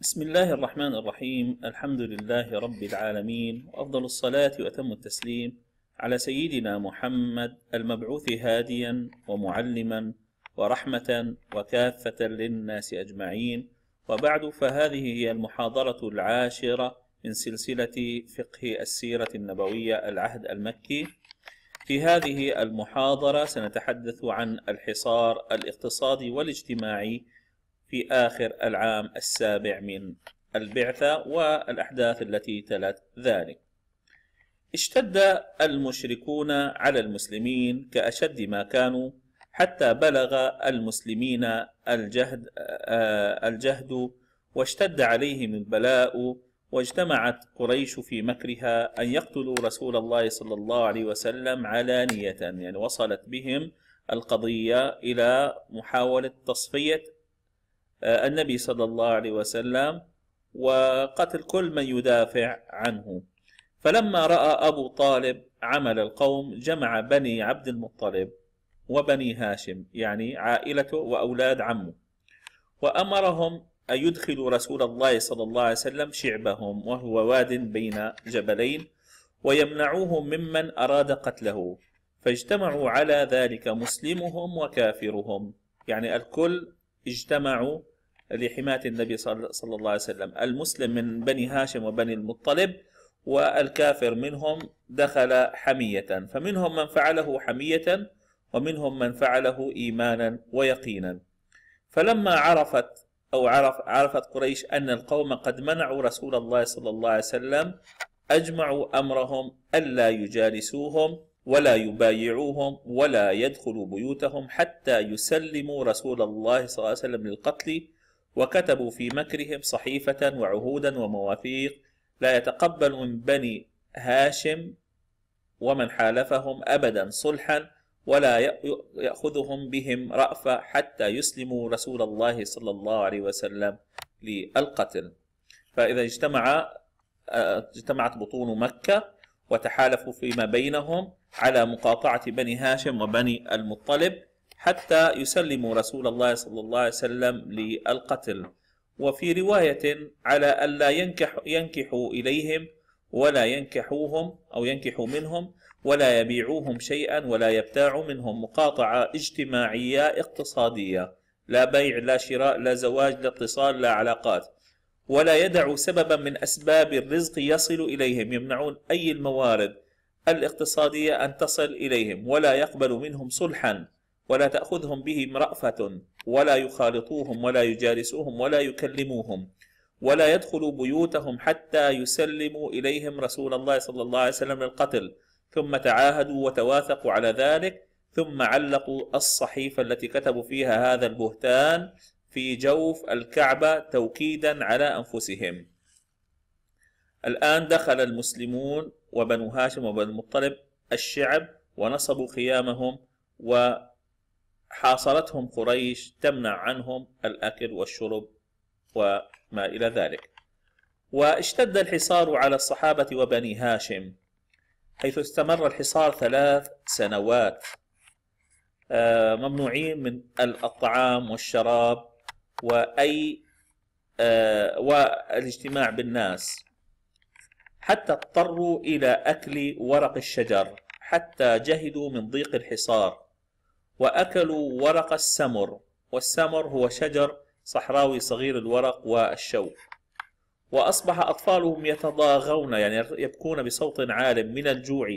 بسم الله الرحمن الرحيم الحمد لله رب العالمين وأفضل الصلاة وأتم التسليم على سيدنا محمد المبعوث هاديا ومعلما ورحمة وكافة للناس أجمعين وبعد فهذه هي المحاضرة العاشرة من سلسلة فقه السيرة النبوية العهد المكي في هذه المحاضرة سنتحدث عن الحصار الاقتصادي والاجتماعي في آخر العام السابع من البعثة والأحداث التي تلت ذلك اشتد المشركون على المسلمين كأشد ما كانوا حتى بلغ المسلمين الجهد آه، الجهد واشتد عليهم البلاء واجتمعت قريش في مكرها أن يقتلوا رسول الله صلى الله عليه وسلم علانية يعني وصلت بهم القضية إلى محاولة تصفية آه، النبي صلى الله عليه وسلم وقتل كل من يدافع عنه فلما رأى أبو طالب عمل القوم جمع بني عبد المطلب وبني هاشم يعني عائلته وأولاد عمه وأمرهم أن يدخلوا رسول الله صلى الله عليه وسلم شعبهم وهو واد بين جبلين ويمنعوه ممن أراد قتله فاجتمعوا على ذلك مسلمهم وكافرهم يعني الكل اجتمعوا لحماية النبي صلى الله عليه وسلم المسلم من بني هاشم وبني المطلب والكافر منهم دخل حمية فمنهم من فعله حمية ومنهم من فعله إيمانا ويقينا فلما عرفت أو عرف عرفت قريش أن القوم قد منعوا رسول الله صلى الله عليه وسلم أجمعوا أمرهم ألا يجالسوهم ولا يبايعوهم ولا يدخلوا بيوتهم حتى يسلموا رسول الله صلى الله عليه وسلم للقتل وكتبوا في مكرهم صحيفة وعهودا ومواثيق لا يتقبل من بني هاشم ومن حالفهم أبدا صلحا ولا يأخذهم بهم رأفة حتى يسلموا رسول الله صلى الله عليه وسلم للقتل فإذا اجتمع آه، اجتمعت بطون مكة وتحالفوا فيما بينهم على مقاطعة بني هاشم وبني المطلب حتى يسلموا رسول الله صلى الله عليه وسلم للقتل وفي رواية على ألا ينكح ينكحوا إليهم ولا ينكحوهم أو ينكحوا منهم ولا يبيعوهم شيئا ولا يبتاعوا منهم مقاطعة اجتماعية اقتصادية لا بيع لا شراء لا زواج لا اتصال لا علاقات ولا يدعوا سببا من أسباب الرزق يصل إليهم يمنعون أي الموارد الاقتصادية أن تصل إليهم ولا يقبل منهم صلحا ولا تأخذهم بهم رأفة ولا يخالطوهم ولا يجالسوهم ولا يكلموهم ولا يدخلوا بيوتهم حتى يسلموا إليهم رسول الله صلى الله عليه وسلم للقتل ثم تعاهدوا وتواثقوا على ذلك ثم علقوا الصحيفة التي كتبوا فيها هذا البهتان في جوف الكعبة توكيدا على أنفسهم الآن دخل المسلمون وبنو هاشم وبنو المطلب الشعب ونصبوا خيامهم وحاصرتهم قريش تمنع عنهم الأكل والشرب وما إلى ذلك واشتد الحصار على الصحابة وبني هاشم حيث استمر الحصار ثلاث سنوات آه، ممنوعين من الطعام والشراب وأي آه، والاجتماع بالناس حتى اضطروا إلى أكل ورق الشجر حتى جهدوا من ضيق الحصار وأكلوا ورق السمر والسمر هو شجر صحراوي صغير الورق والشوك وأصبح أطفالهم يتضاغون يعني يبكون بصوت عال من الجوع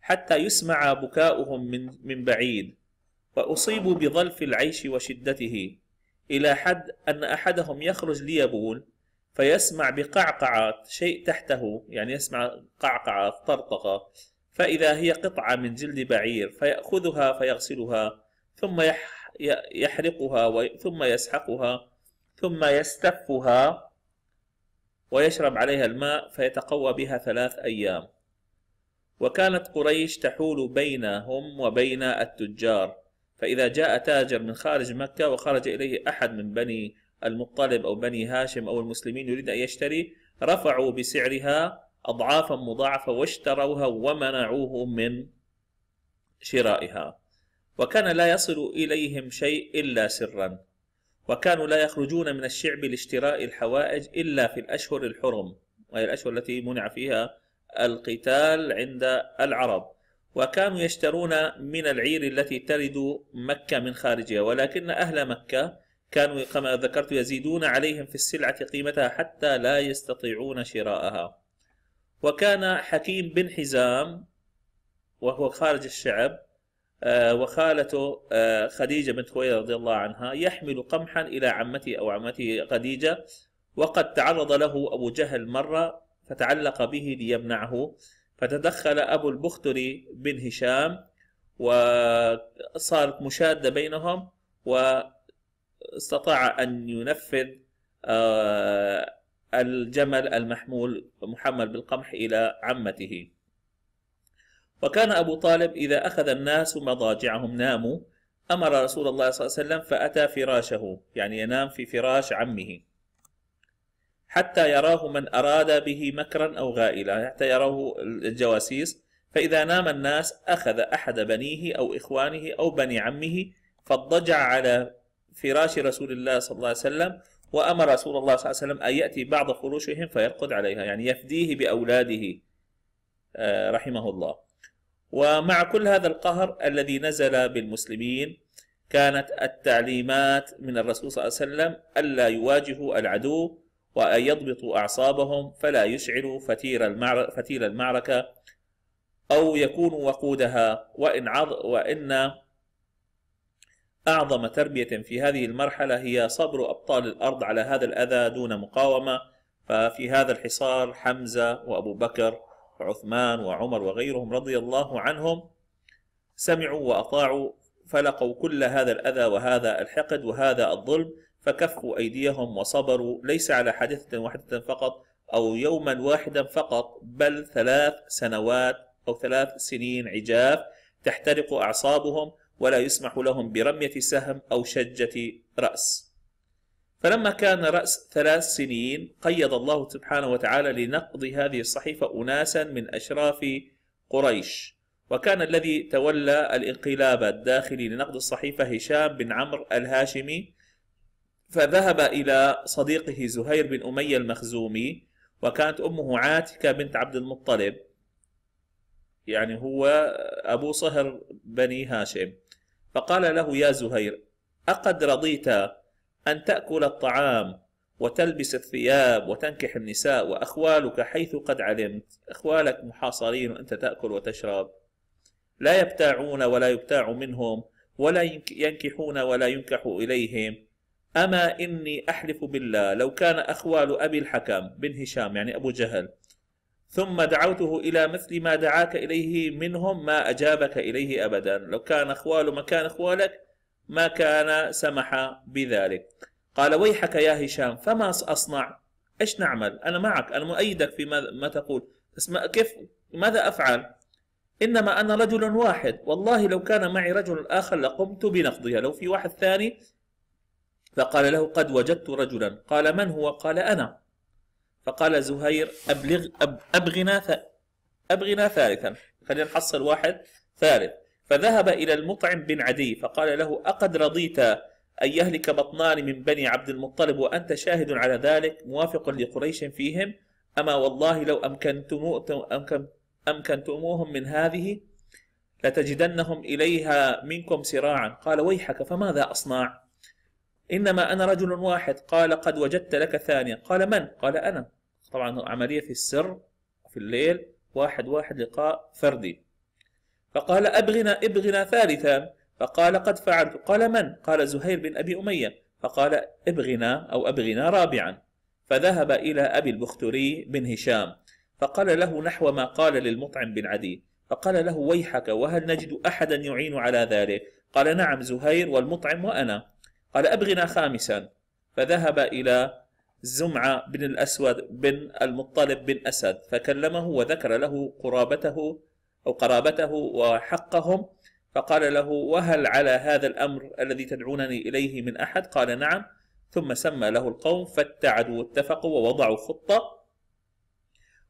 حتى يسمع بكاؤهم من, من بعيد وأصيبوا بظلف العيش وشدته إلى حد أن أحدهم يخرج ليبول فيسمع بقعقعة شيء تحته يعني يسمع قعقعة طرطقة فإذا هي قطعة من جلد بعير فيأخذها فيغسلها ثم يحرقها ثم يسحقها ثم يستفها ويشرب عليها الماء فيتقوى بها ثلاث أيام وكانت قريش تحول بينهم وبين التجار فإذا جاء تاجر من خارج مكة وخرج إليه أحد من بني المطلب أو بني هاشم أو المسلمين يريد أن يشتري رفعوا بسعرها أضعافا مضاعفة واشتروها ومنعوه من شرائها وكان لا يصل إليهم شيء إلا سرا وكانوا لا يخرجون من الشعب لاشتراء الحوائج إلا في الأشهر الحرم وهي الأشهر التي منع فيها القتال عند العرب وكانوا يشترون من العير التي ترد مكة من خارجها ولكن أهل مكة كانوا كما ذكرت يزيدون عليهم في السلعة قيمتها حتى لا يستطيعون شراءها وكان حكيم بن حزام وهو خارج الشعب آه، وخالته آه، خديجة بنت خويلد رضي الله عنها يحمل قمحا إلى عمته أو عمته خديجة وقد تعرض له أبو جهل مرة فتعلق به ليمنعه فتدخل أبو البختري بن هشام وصارت مشادة بينهم و استطاع أن ينفذ آه، الجمل المحمول محمل بالقمح إلى عمته وكان أبو طالب إذا أخذ الناس مضاجعهم ناموا أمر رسول الله صلى الله عليه وسلم فأتى فراشه يعني ينام في فراش عمه حتى يراه من أراد به مكرا أو غائلا حتى يراه الجواسيس فإذا نام الناس أخذ أحد بنيه أو إخوانه أو بني عمه فاضطجع على فراش رسول الله صلى الله عليه وسلم وأمر رسول الله صلى الله عليه وسلم أن يأتي بعض فروشهم فيرقد عليها يعني يفديه بأولاده آه، رحمه الله ومع كل هذا القهر الذي نزل بالمسلمين كانت التعليمات من الرسول صلى الله عليه وسلم ألا يواجهوا العدو وأن يضبطوا أعصابهم فلا يشعروا فتيل المعركة, فتيل المعركة أو يكونوا وقودها وإن, عض وإن أعظم تربية في هذه المرحلة هي صبر أبطال الأرض على هذا الأذى دون مقاومة ففي هذا الحصار حمزة وأبو بكر وعثمان وعمر وغيرهم رضي الله عنهم سمعوا وأطاعوا فلقوا كل هذا الأذى وهذا الحقد وهذا الظلم فكفوا أيديهم وصبروا ليس على حادثة واحدة فقط أو يوما واحدا فقط بل ثلاث سنوات أو ثلاث سنين عجاف تحترق أعصابهم ولا يسمح لهم برمية سهم أو شجة رأس فلما كان رأس ثلاث سنين قيد الله سبحانه وتعالى لنقض هذه الصحيفة أناسا من أشراف قريش وكان الذي تولى الانقلاب الداخلي لنقض الصحيفة هشام بن عمرو الهاشمي فذهب إلى صديقه زهير بن أمية المخزومي وكانت أمه عاتكة بنت عبد المطلب يعني هو أبو صهر بني هاشم فقال له يا زهير أقد رضيت أن تأكل الطعام وتلبس الثياب وتنكح النساء وأخوالك حيث قد علمت أخوالك محاصرين وأنت تأكل وتشرب لا يبتاعون ولا يبتاع منهم ولا ينكحون ولا ينكح إليهم أما إني أحلف بالله لو كان أخوال أبي الحكم بن هشام يعني أبو جهل ثم دعوته إلى مثل ما دعاك إليه منهم ما أجابك إليه أبدا لو كان أخوال مكان أخوالك ما كان سمح بذلك قال ويحك يا هشام فما أصنع إيش نعمل أنا معك أنا مؤيدك في ما تقول بس ما كيف ماذا أفعل إنما أنا رجل واحد والله لو كان معي رجل آخر لقمت بنقضها لو في واحد ثاني فقال له قد وجدت رجلا قال من هو قال أنا فقال زهير أبلغ أب أبغنا أبغنا ثالثا خلينا نحصل واحد ثالث فذهب إلى المطعم بن عدي فقال له أقد رضيت أن يهلك بطنان من بني عبد المطلب وأنت شاهد على ذلك موافق لقريش فيهم أما والله لو أمكنتموهم من هذه لتجدنهم إليها منكم سراعا قال ويحك فماذا أصنع إنما أنا رجل واحد قال قد وجدت لك ثانيا قال من قال أنا طبعا عملية في السر في الليل واحد واحد لقاء فردي فقال أبغنا ابغنا ثالثا فقال قد فعلت قال من قال زهير بن أبي أمية فقال ابغنا أو أبغنا رابعا فذهب إلى أبي البختري بن هشام فقال له نحو ما قال للمطعم بن عدي فقال له ويحك وهل نجد أحدا يعين على ذلك قال نعم زهير والمطعم وأنا قال أبغنا خامسا فذهب إلى زمعة بن الأسود بن المطلب بن أسد فكلمه وذكر له قرابته أو قرابته وحقهم فقال له وهل على هذا الأمر الذي تدعونني إليه من أحد قال نعم ثم سمى له القوم فاتعدوا واتفقوا ووضعوا خطة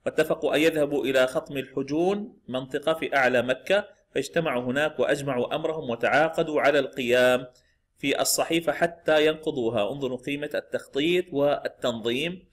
واتفقوا أن يذهبوا إلى خطم الحجون منطقة في أعلى مكة فاجتمعوا هناك وأجمعوا أمرهم وتعاقدوا على القيام في الصحيفة حتى ينقضوها انظروا قيمة التخطيط والتنظيم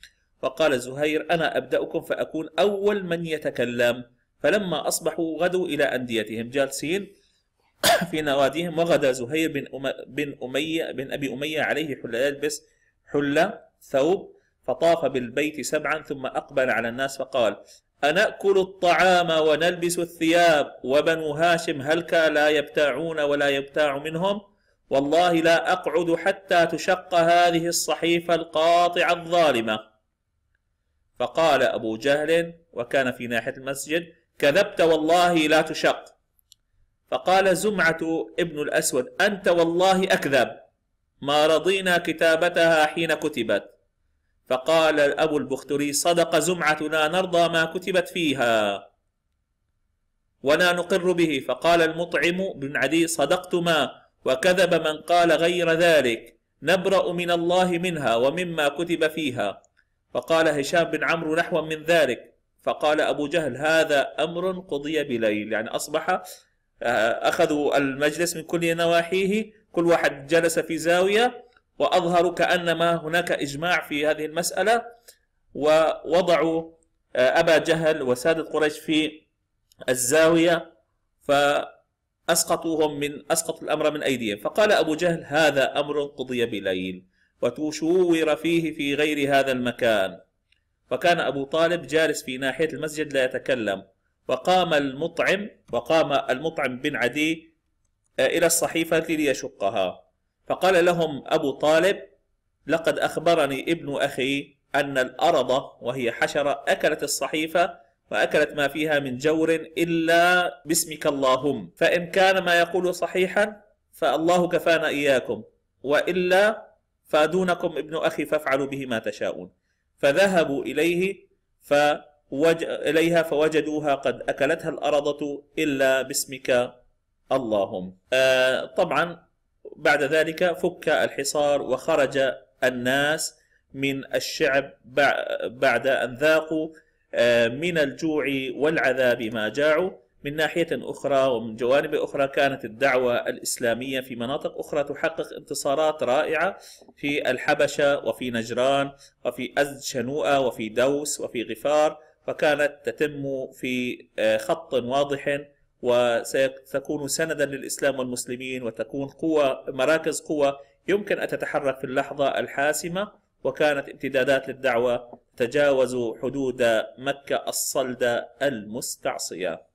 فقال زهير أنا أبدأكم فأكون أول من يتكلم فلما أصبحوا غدوا إلى أنديتهم جالسين في نواديهم وغدا زهير بن أم... بن أمية بن أبي أمية عليه حلة يلبس حلة ثوب فطاف بالبيت سبعا ثم أقبل على الناس فقال أنأكل الطعام ونلبس الثياب وبنو هاشم هلك لا يبتاعون ولا يبتاع منهم والله لا أقعد حتى تشق هذه الصحيفة القاطعة الظالمة فقال أبو جهل وكان في ناحية المسجد كذبت والله لا تشق فقال زمعة ابن الأسود أنت والله أكذب ما رضينا كتابتها حين كتبت فقال الأب البختري صدق زمعة لا نرضى ما كتبت فيها ولا نقر به فقال المطعم بن عدي صدقتما وكذب من قال غير ذلك نبرأ من الله منها ومما كتب فيها فقال هشام بن عمرو نحوا من ذلك فقال أبو جهل هذا أمر قضي بليل يعني أصبح آه، أخذوا المجلس من كل نواحيه كل واحد جلس في زاوية وأظهروا كأنما هناك إجماع في هذه المسألة ووضعوا آه، أبا جهل وسادة قريش في الزاوية ف أسقطوهم من أسقطوا الأمر من أيديهم فقال أبو جهل هذا أمر قضي بليل وتشور فيه في غير هذا المكان وكان أبو طالب جالس في ناحية المسجد لا يتكلم وقام المطعم وقام المطعم بن عدي آه، إلى الصحيفة ليشقها فقال لهم أبو طالب لقد أخبرني ابن أخي أن الأرض وهي حشرة أكلت الصحيفة وأكلت ما فيها من جور إلا باسمك اللهم فإن كان ما يقول صحيحا فالله كفانا إياكم وإلا فدونكم ابن أخي فافعلوا به ما تشاءون فذهبوا إليه فوج... إليها فوجدوها قد أكلتها الأرضة إلا باسمك اللهم آه طبعا بعد ذلك فك الحصار وخرج الناس من الشعب بعد أن ذاقوا آه، من الجوع والعذاب ما جاعوا من ناحية أخرى ومن جوانب أخرى كانت الدعوة الإسلامية في مناطق أخرى تحقق انتصارات رائعة في الحبشة وفي نجران وفي أزد شنوءة وفي دوس وفي غفار فكانت تتم في آه، خط واضح وستكون سندا للإسلام والمسلمين وتكون قوة مراكز قوة يمكن أن تتحرك في اللحظة الحاسمة وكانت امتدادات للدعوة تجاوز حدود مكة الصلدة المستعصية